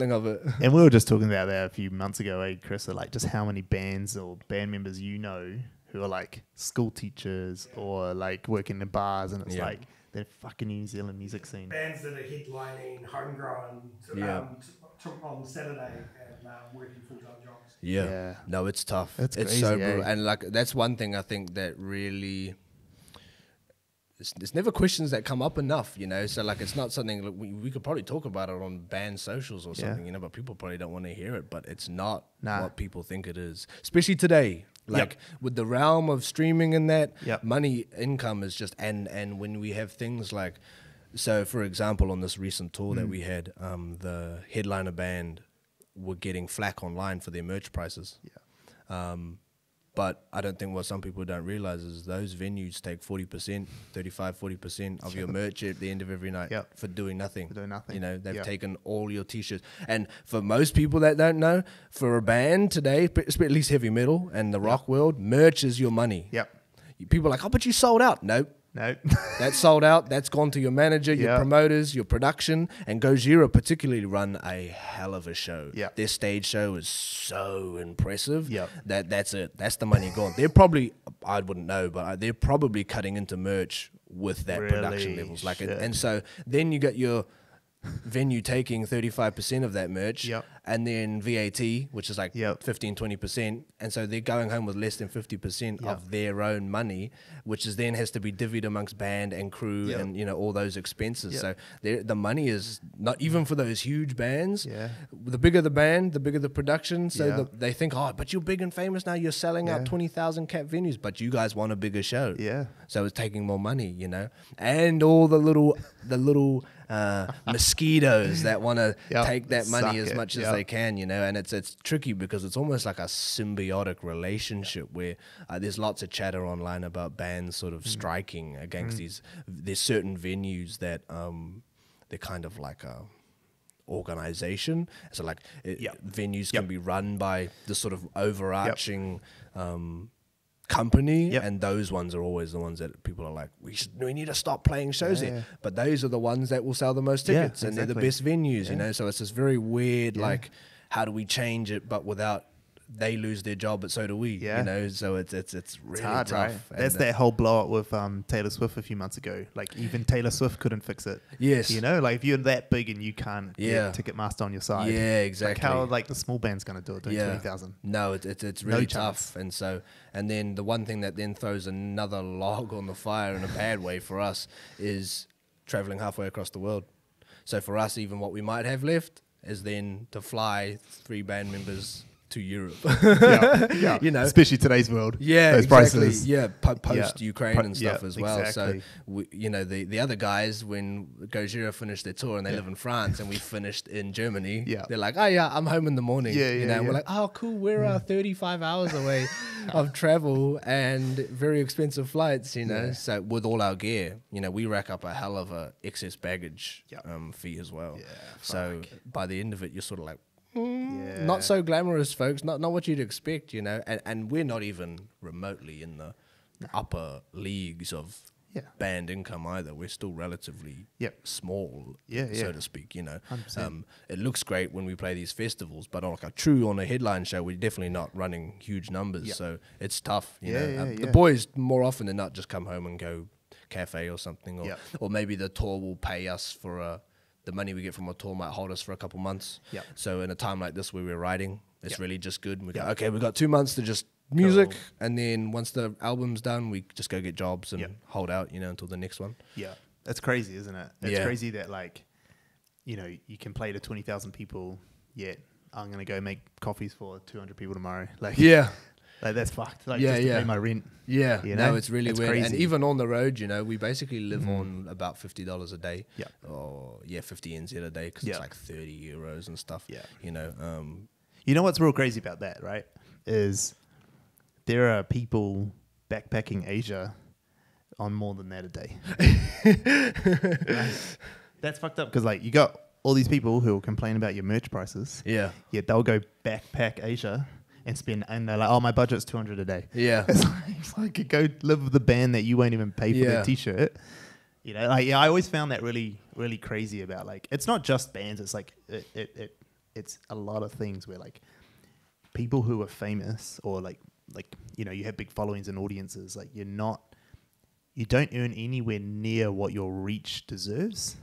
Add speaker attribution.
Speaker 1: of it. And we were just talking about that a few months ago, eh, Chris? Like just how many bands or band members you know who are like school teachers yeah. or like working in bars, and it's yeah. like the fucking New Zealand music scene.
Speaker 2: Bands that are headlining, homegrown, to, yeah. um, on Saturday and um, working full time jobs. Yeah.
Speaker 1: yeah. no, it's tough. That's it's crazy, so brutal, eh?
Speaker 2: and like that's one thing I think that really it's, it's never questions that come up enough, you know. So like, it's not something like, we, we could probably talk about it on band socials or yeah. something, you know. But people probably don't want to hear it. But it's not nah. what people think it is, especially today. Like yep. with the realm of streaming and that, yep. money income is just and and when we have things like, so for example, on this recent tour mm. that hmm. we had, um, the headliner band were getting flack online for their merch prices. Yeah. Um, but I don't think what some people don't realize is those venues take 40%, 35, 40% of your merch at the end of every night yep. for doing nothing. For doing nothing. You know, they've yep. taken all your t shirts. And for most people that don't know, for a band today, at least heavy metal and the rock yep. world, merch is your money. Yep. People are like, oh, but you sold out. Nope no. that's sold out. That's gone to your manager, your yep. promoters, your production. And Gojira particularly run a hell of a show. Yeah. Their stage show is so impressive. Yeah. That that's it. That's the money gone. they're probably I wouldn't know, but uh, they're probably cutting into merch with that really? production levels. Like it, and so then you got your venue taking 35% of that merch yep. and then VAT, which is like yep. 15, 20%. And so they're going home with less than 50% yep. of their own money, which is then has to be divvied amongst band and crew yep. and, you know, all those expenses. So the money is not even for those huge bands. Yeah. The bigger the band, the bigger the production. So the, they think, oh, but you're big and famous now. You're selling yeah. out 20,000 cap venues, but you guys want a bigger show. Yeah. So it's taking more money, you know, and all the little, the little, uh, mosquitoes that want to yep, take that money as it, much yep. as they can, you know. And it's it's tricky because it's almost like a symbiotic relationship where uh, there's lots of chatter online about bands sort of mm. striking against mm. these. There's certain venues that um, they're kind of like a organization. So like it, yep. venues can be run by this sort of overarching. Um, company, yep. and those ones are always the ones that people are like, we should, we need to stop playing shows yeah. there. But those are the ones that will sell the most tickets, yeah, and they're the best venues, yeah. you know. So it's this very weird, like, how do we change it, but without they lose their job, but so do we. Yeah. You know, so it's it's it's really it's hard, tough. Right? That's that
Speaker 1: whole blow up with um, Taylor Swift a few months ago. Like even Taylor Swift couldn't fix it. Yes. You know, like if you're that big and you can't yeah. get Ticketmaster on your side. Yeah, exactly. Like how like the small band's gonna do it doing yeah. twenty thousand. No, it's it's, it's really no tough. And so
Speaker 2: and then the one thing that then throws another log on the fire in a bad way for us is traveling halfway across the world. So for us, even what we might have left is then to fly three band members to Europe. yeah, yeah. you know, especially today's world. Yeah, Those exactly. Prices. Yeah, po- post yeah. Ukraine and stuff yeah, as well. Exactly. So we, you know, the, the other guys when Gojira finished their tour and they live in France and we finished in Germany. Yeah, they're like, oh yeah, I'm home in the morning. Yeah, you know, we're like, oh cool, we're uh, mm. 35 hours away of travel and very expensive flights. You know, so with all our gear, you know, we rack up a hell of a excess baggage um, fee as well. Yeah, so by the end of it, you're sort of like yeah. not so glamorous, folks. Not not what you'd expect, you know. And and we're not even remotely in the upper leagues of yeah. band income either. We're still relatively
Speaker 1: yep. small,
Speaker 2: yeah, yeah. so to speak. You know, um, it looks great when we play these festivals, but on like a true on a headline show, we're definitely not running huge numbers. Yep. So it's tough. You yeah, know, um, the boys more often than not just come home and go cafe or something, or yep. or maybe the tour will pay us for a the money we get from a tour might hold us for a couple months. Yeah. So in a time like this where we're writing, it's yep. really just good. We go, okay, we've got two months to just music, cool. and then once the album's done, we just go get jobs and yep. hold out, you know, until the next one. Yeah,
Speaker 1: that's crazy, isn't it? It's yeah. crazy that like, you know, you can play to twenty thousand people, yet I'm gonna go make coffees for two hundred people tomorrow. Like, yeah, like that's fucked. Like yeah, just yeah. to pay my rent. Yeah, you know? no, it's really it's weird. Crazy. And even on the road, you know, we basically live mm. on
Speaker 2: about fifty dollars a day. Yeah. Or yeah, fifty NZ a day because it's like thirty euros and stuff.
Speaker 1: Yeah. You know. Um, you know what's real crazy about that, right? Is there are people backpacking Asia on more than that a day. That's fucked up because like you got all these people who will complain about your merch prices. Yeah. Yet they'll go backpack Asia and spend, and they're like, oh, my budget's 200 a day. Yeah. It's like, it's like go live with the band that you won't even pay for yeah. their t shirt. You know, like, yeah, I always found that really, really crazy about like, it's not just bands, it's like, it, it, it it's a lot of things where like people who are famous or like, like, you know, you have big followings and audiences, like, you're not, you don't earn anywhere near what your reach deserves.